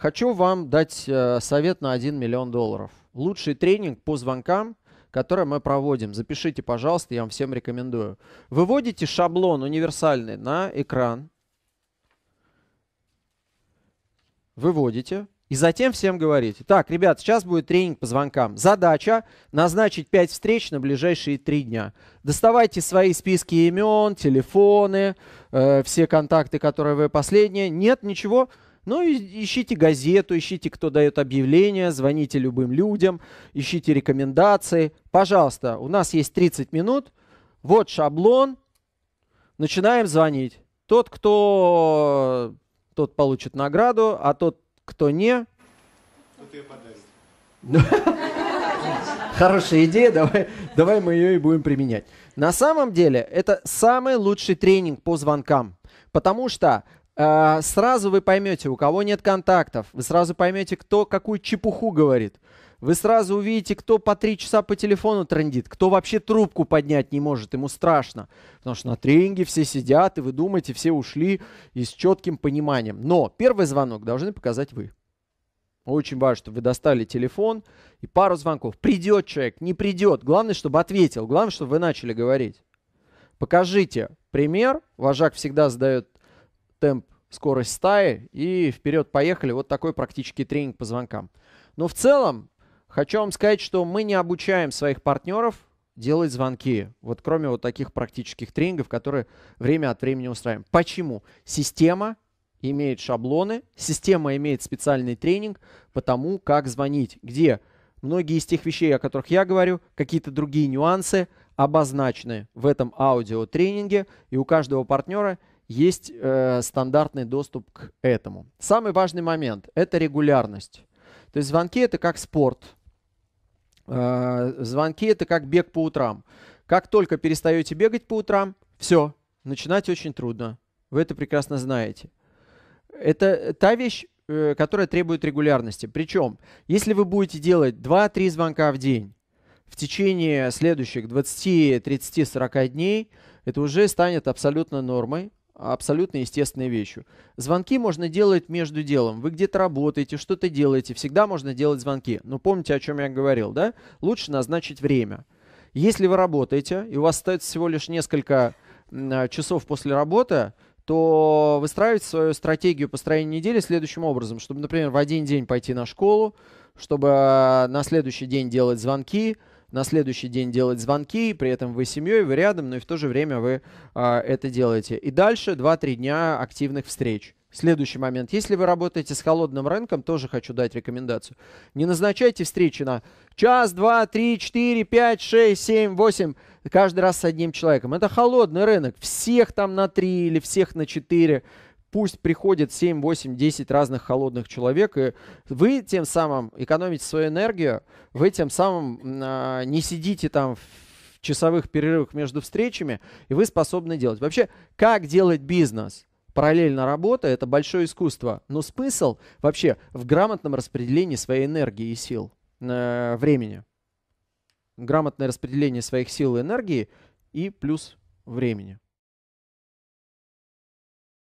Хочу вам дать э, совет на 1 миллион долларов. Лучший тренинг по звонкам, который мы проводим. Запишите, пожалуйста, я вам всем рекомендую. Выводите шаблон универсальный на экран. Выводите. И затем всем говорите. Так, ребят, сейчас будет тренинг по звонкам. Задача – назначить 5 встреч на ближайшие 3 дня. Доставайте свои списки имен, телефоны, э, все контакты, которые вы последние. Нет ничего – ну, и ищите газету, ищите, кто дает объявления, звоните любым людям, ищите рекомендации. Пожалуйста, у нас есть 30 минут. Вот шаблон. Начинаем звонить. Тот, кто тот получит награду, а тот, кто не... Тот ее подарит. Ну, хорошая идея, давай, давай мы ее и будем применять. На самом деле, это самый лучший тренинг по звонкам. Потому что а, сразу вы поймете, у кого нет контактов, вы сразу поймете, кто какую чепуху говорит. Вы сразу увидите, кто по три часа по телефону трендит, кто вообще трубку поднять не может, ему страшно. Потому что на тренинге все сидят, и вы думаете, все ушли и с четким пониманием. Но первый звонок должны показать вы. Очень важно, чтобы вы достали телефон и пару звонков. Придет человек, не придет. Главное, чтобы ответил. Главное, чтобы вы начали говорить. Покажите пример. Вожак всегда задает темп, скорость стаи и вперед поехали. Вот такой практический тренинг по звонкам. Но в целом хочу вам сказать, что мы не обучаем своих партнеров делать звонки. Вот кроме вот таких практических тренингов, которые время от времени устраиваем. Почему? Система имеет шаблоны, система имеет специальный тренинг по тому, как звонить, где многие из тех вещей, о которых я говорю, какие-то другие нюансы обозначены в этом аудиотренинге, и у каждого партнера есть э, стандартный доступ к этому. Самый важный момент – это регулярность. То есть звонки – это как спорт. Э, звонки – это как бег по утрам. Как только перестаете бегать по утрам, все, начинать очень трудно. Вы это прекрасно знаете. Это та вещь, э, которая требует регулярности. Причем, если вы будете делать 2-3 звонка в день, в течение следующих 20, 30, 40 дней это уже станет абсолютно нормой, абсолютно естественной вещью. Звонки можно делать между делом. Вы где-то работаете, что-то делаете, всегда можно делать звонки. Но ну, помните, о чем я говорил, да? Лучше назначить время. Если вы работаете, и у вас остается всего лишь несколько а, часов после работы, то выстраивать свою стратегию построения недели следующим образом, чтобы, например, в один день пойти на школу, чтобы а, на следующий день делать звонки – на следующий день делать звонки, при этом вы семьей, вы рядом, но и в то же время вы э, это делаете. И дальше 2-3 дня активных встреч. Следующий момент. Если вы работаете с холодным рынком, тоже хочу дать рекомендацию. Не назначайте встречи на час, два, три, четыре, пять, шесть, семь, восемь. Каждый раз с одним человеком. Это холодный рынок. Всех там на три или всех на четыре пусть приходит 7, 8, 10 разных холодных человек, и вы тем самым экономите свою энергию, вы тем самым э, не сидите там в часовых перерывах между встречами, и вы способны делать. Вообще, как делать бизнес? Параллельно работа – это большое искусство, но смысл вообще в грамотном распределении своей энергии и сил, э, времени. Грамотное распределение своих сил и энергии и плюс времени.